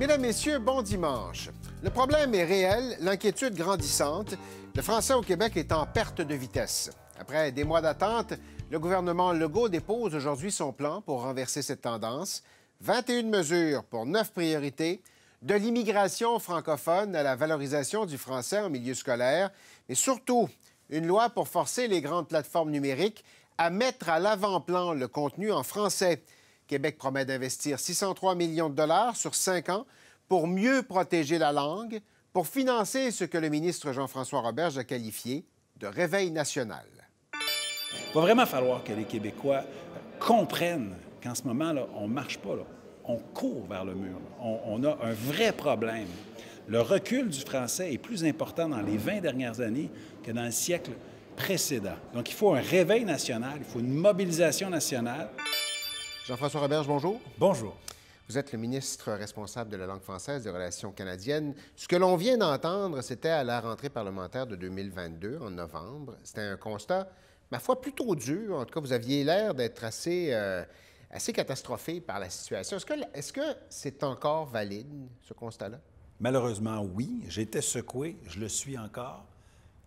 Mesdames, Messieurs, bon dimanche. Le problème est réel, l'inquiétude grandissante. Le français au Québec est en perte de vitesse. Après des mois d'attente, le gouvernement Legault dépose aujourd'hui son plan pour renverser cette tendance. 21 mesures pour neuf priorités, de l'immigration francophone à la valorisation du français en milieu scolaire, mais surtout une loi pour forcer les grandes plateformes numériques à mettre à l'avant-plan le contenu en français Québec promet d'investir 603 millions de dollars sur cinq ans pour mieux protéger la langue, pour financer ce que le ministre Jean-François Roberge a qualifié de réveil national. Il va vraiment falloir que les Québécois comprennent qu'en ce moment, là, on ne marche pas. On court vers le mur. On, on, a un vrai problème. Le recul du français est plus important dans les 20 dernières années que dans le siècle précédent. Donc, il faut un réveil national, il faut une mobilisation nationale. Jean-François Roberge, bonjour. Bonjour. Vous êtes le ministre responsable de la langue française des relations canadiennes. Ce que l'on vient d'entendre, c'était à la rentrée parlementaire de 2022, en novembre. C'était un constat, ma foi, plutôt dur. En tout cas, vous aviez l'air d'être assez, euh, assez catastrophé par la situation. Est-ce que c'est encore valide, ce constat-là? Malheureusement, oui. J'étais secoué, je le suis encore.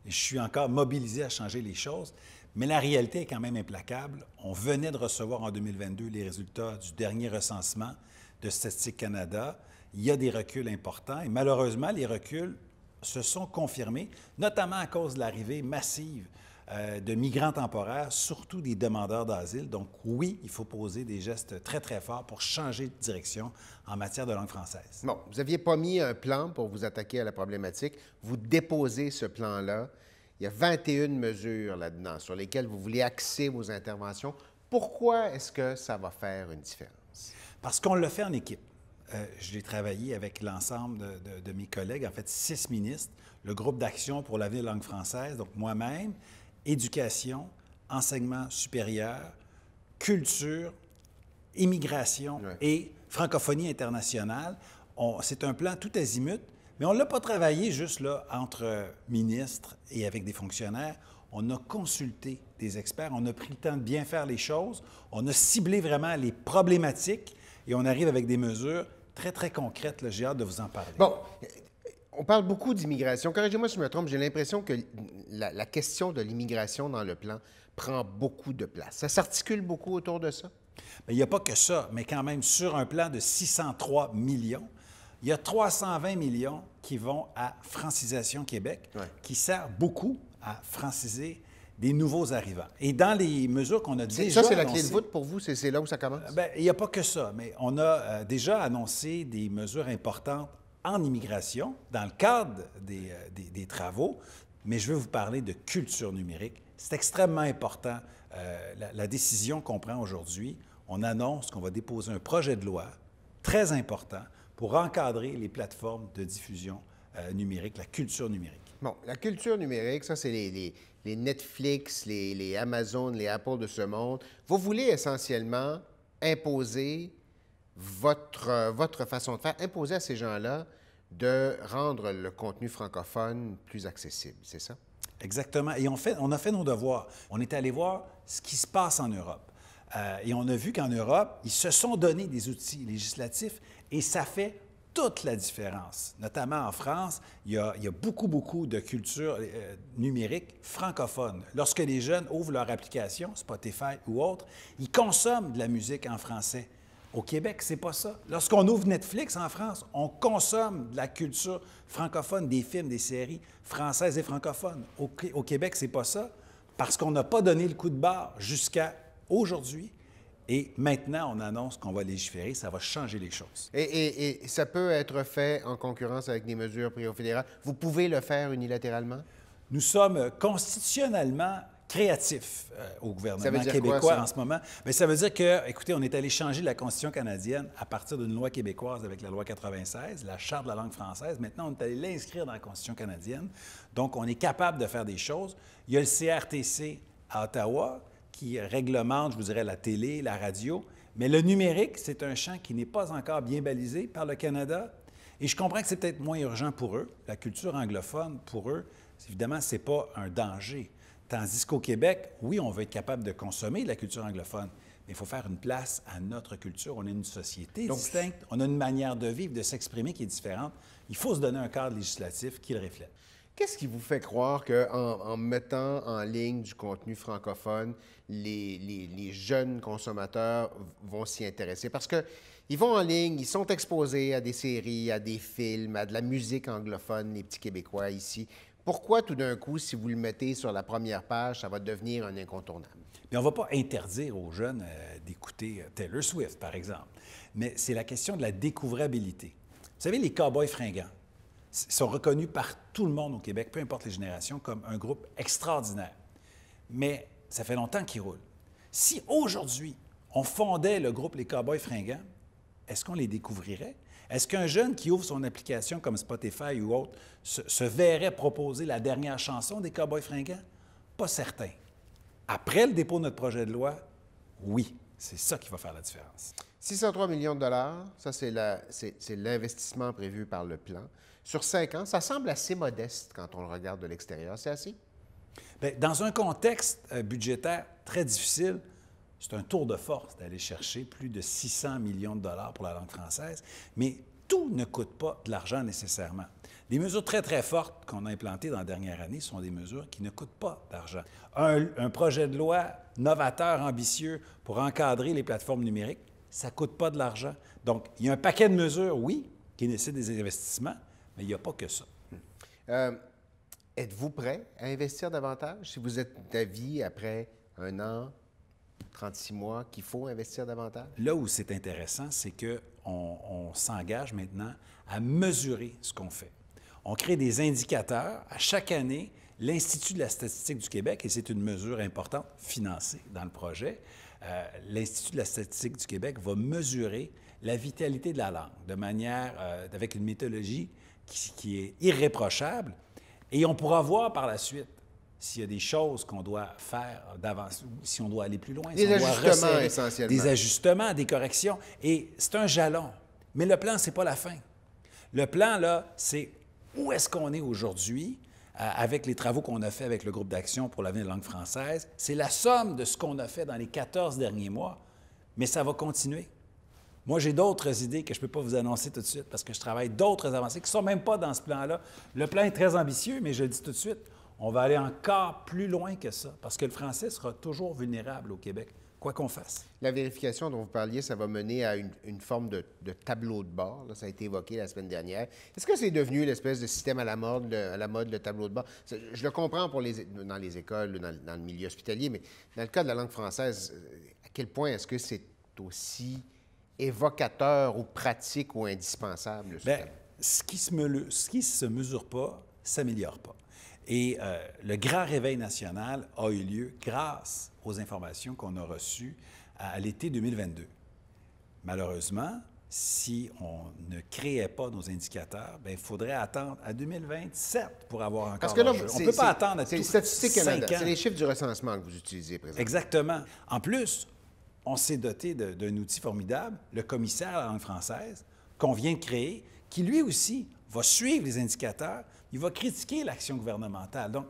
Et je suis encore mobilisé à changer les choses. Mais la réalité est quand même implacable. On venait de recevoir en 2022 les résultats du dernier recensement de Statistique Canada. Il y a des reculs importants et malheureusement, les reculs se sont confirmés, notamment à cause de l'arrivée massive euh, de migrants temporaires, surtout des demandeurs d'asile. Donc oui, il faut poser des gestes très, très forts pour changer de direction en matière de langue française. Bon, vous n'aviez pas mis un plan pour vous attaquer à la problématique. Vous déposez ce plan-là. Il y a 21 mesures là-dedans sur lesquelles vous voulez axer vos interventions. Pourquoi est-ce que ça va faire une différence? Parce qu'on le fait en équipe. Euh, j'ai travaillé avec l'ensemble de, mes collègues, en fait six ministres, le groupe d'action pour l'avenir de la langue française, donc moi-même, éducation, enseignement supérieur, culture, immigration et francophonie internationale. C'est un plan tout azimut mais on ne l'a pas travaillé juste là entre ministres et avec des fonctionnaires. On a consulté des experts, on a pris le temps de bien faire les choses, on a ciblé vraiment les problématiques et on arrive avec des mesures très, très concrètes. J'ai hâte de vous en parler. Bon, euh, on parle beaucoup d'immigration. Corrigez-moi si je me trompe, j'ai l'impression que la, question de l'immigration dans le plan prend beaucoup de place. Ça s'articule beaucoup autour de ça? Ben, il n'y a pas que ça, mais quand même, sur un plan de 603 millions, il y a 320 millions qui vont à Francisation Québec, qui sert beaucoup à franciser des nouveaux arrivants. Et dans les mesures qu'on a déjà Ça, c'est la clé de voûte pour vous? C'est là où ça commence? Bien, il n'y a pas que ça, mais on a euh, déjà annoncé des mesures importantes en immigration dans le cadre euh, des, des, travaux, mais je veux vous parler de culture numérique. C'est extrêmement important. Euh, la, la décision qu'on prend aujourd'hui, on annonce qu'on va déposer un projet de loi très important pour encadrer les plateformes de diffusion euh, numérique, la culture numérique? Bon, la culture numérique, ça, c'est les, Netflix, les, Amazon, les Apple de ce monde. Vous voulez essentiellement imposer votre, votre façon de faire, imposer à ces gens-là de rendre le contenu francophone plus accessible, c'est ça? Exactement. Et on, fait, on a fait nos devoirs. On est allé voir ce qui se passe en Europe. Euh, et on a vu qu'en Europe, ils se sont donné des outils législatifs et ça fait toute la différence. Notamment en France, il y a, beaucoup, beaucoup de culture euh, numérique francophone. Lorsque les jeunes ouvrent leur application, Spotify ou autre, ils consomment de la musique en français. Au Québec, c'est pas ça. Lorsqu'on ouvre Netflix en France, on consomme de la culture francophone, des films, des séries françaises et francophones. Au, au Québec, c'est pas ça parce qu'on n'a pas donné le coup de barre jusqu'à aujourd'hui et maintenant, on annonce qu'on va légiférer, ça va changer les choses. Et, ça peut être fait en concurrence avec des mesures prises au fédéral. Vous pouvez le faire unilatéralement? Nous sommes constitutionnellement créatifs euh, au gouvernement québécois en ce moment. Mais ça veut dire que, écoutez, on est allé changer la Constitution canadienne à partir d'une loi québécoise avec la loi 96, la Charte de la langue française. Maintenant, on est allé l'inscrire dans la Constitution canadienne. Donc, on est capable de faire des choses. Il y a le CRTC à Ottawa qui réglemente, je vous dirais, la télé, la radio. Mais le numérique, c'est un champ qui n'est pas encore bien balisé par le Canada. Et je comprends que c'est peut-être moins urgent pour eux. La culture anglophone, pour eux, évidemment, ce n'est pas un danger. Tandis qu'au Québec, oui, on veut être capable de consommer de la culture anglophone, mais il faut faire une place à notre culture. On est une société distincte, on a une manière de vivre, de s'exprimer qui est différente. Il faut se donner un cadre législatif qui le reflète. Qu'est-ce qui vous fait croire qu'en en, mettant en ligne du contenu francophone, les, jeunes consommateurs vont s'y intéresser? Parce que ils vont en ligne, ils sont exposés à des séries, à des films, à de la musique anglophone, les petits Québécois ici. Pourquoi tout d'un coup, si vous le mettez sur la première page, ça va devenir un incontournable? Mais on ne va pas interdire aux jeunes euh, d'écouter euh, Taylor Swift, par exemple, mais c'est la question de la découvrabilité. Vous savez, les cowboys fringants, sont reconnus par tout le monde au Québec, peu importe les générations, comme un groupe extraordinaire. Mais ça fait longtemps qu'ils roulent. Si aujourd'hui, on fondait le groupe Les Cowboys Fringants, est-ce qu'on les découvrirait? Est-ce qu'un jeune qui ouvre son application comme Spotify ou autre se, verrait proposer la dernière chanson des Cowboys Fringants? Pas certain. Après le dépôt de notre projet de loi, oui, c'est ça qui va faire la différence. 603 millions de dollars, ça c'est l'investissement prévu par le plan. Sur cinq ans, ça semble assez modeste quand on le regarde de l'extérieur. C'est assez? Ben, dans un contexte euh, budgétaire très difficile, c'est un tour de force d'aller chercher plus de 600 millions de dollars pour la langue française, mais tout ne coûte pas de l'argent nécessairement. Les mesures très, très fortes qu'on a implantées dans la dernière année sont des mesures qui ne coûtent pas d'argent. un projet de loi novateur, ambitieux pour encadrer les plateformes numériques ça ne coûte pas de l'argent. Donc, il y a un paquet de mesures, oui, qui nécessitent des investissements, mais il n'y a pas que ça. Euh, êtes-vous prêt à investir davantage si vous êtes d'avis après un an, 36 mois, qu'il faut investir davantage? Là où c'est intéressant, c'est qu'on on, s'engage maintenant à mesurer ce qu'on fait. On crée des indicateurs. À chaque année, l'Institut de la statistique du Québec, et c'est une mesure importante financée dans le projet, euh, l'Institut de la statistique du Québec va mesurer la vitalité de la langue de manière, euh, avec une méthodologie qui, est irréprochable. Et on pourra voir par la suite s'il y a des choses qu'on doit faire d'avance, si on doit aller plus loin. Des ajustements, Des ajustements, des corrections. Et c'est un jalon. Mais le plan, c'est pas la fin. Le plan, là, c'est où est-ce qu'on est aujourd'hui? Euh, avec les travaux qu'on a fait avec le groupe d'action pour l'avenir de la langue française, c'est la somme de ce qu'on a fait dans les 14 derniers mois, mais ça va continuer. Moi, j'ai d'autres idées que je ne peux pas vous annoncer tout de suite parce que je travaille d'autres avancées qui ne sont même pas dans ce plan-là. Le plan est très ambitieux, mais je le dis tout de suite, on va aller encore plus loin que ça parce que le français sera toujours vulnérable au Québec quoi qu'on fasse. La vérification dont vous parliez, ça va mener à une, forme de, tableau de bord. ça a été évoqué la semaine dernière. Est-ce que c'est devenu l'espèce de système à la mode, le, la mode, tableau de bord? Je le comprends pour dans les écoles, dans, le milieu hospitalier, mais dans le cas de la langue française, euh, à quel point est-ce que c'est aussi évocateur ou pratique ou indispensable? Ce, ben, ce qui ne se, ce qui se mesure pas s'améliore pas. Et euh, le grand réveil national a eu lieu grâce aux informations qu'on a reçues à, l'été 2022. Malheureusement, si on ne créait pas nos indicateurs, ben, il faudrait attendre à 2027 pour avoir encore. Parce que là, on ne peut pas attendre à C'est les statistiques Canada, c'est les chiffres du recensement que vous utilisez présentement. Exactement. En plus, on s'est doté d'un outil formidable, le commissaire à la langue française, qu'on vient de créer, qui lui aussi va suivre les indicateurs, il va critiquer l'action gouvernementale. Donc,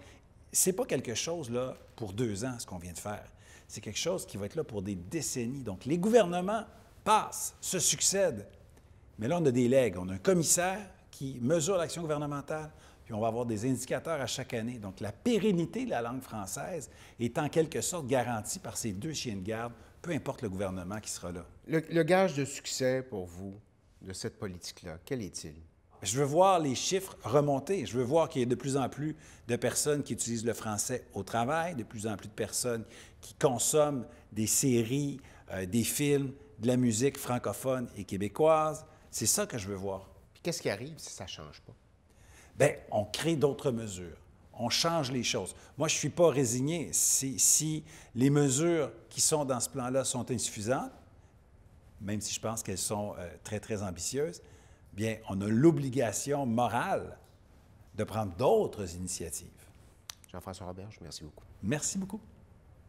ce n'est pas quelque chose là, pour deux ans, ce qu'on vient de faire. C'est quelque chose qui va être là pour des décennies. Donc, les gouvernements passent, se succèdent. Mais là, on a des legs. On a un commissaire qui mesure l'action gouvernementale, puis on va avoir des indicateurs à chaque année. Donc, la pérennité de la langue française est en quelque sorte garantie par ces deux chiens de garde, peu importe le gouvernement qui sera là. Le, le gage de succès pour vous de cette politique-là, quel est-il? Je veux voir les chiffres remonter. Je veux voir qu'il y a de plus en plus de personnes qui utilisent le français au travail, de plus en plus de personnes qui consomment des séries, euh, des films, de la musique francophone et québécoise. C'est ça que je veux voir. Qu'est-ce qui arrive si ça ne change pas? Bien, on crée d'autres mesures. On change les choses. Moi, je ne suis pas résigné. Si, les mesures qui sont dans ce plan-là sont insuffisantes, même si je pense qu'elles sont euh, très, très ambitieuses, bien, on a l'obligation morale de prendre d'autres initiatives. Jean-François Roberge, merci beaucoup. Merci beaucoup.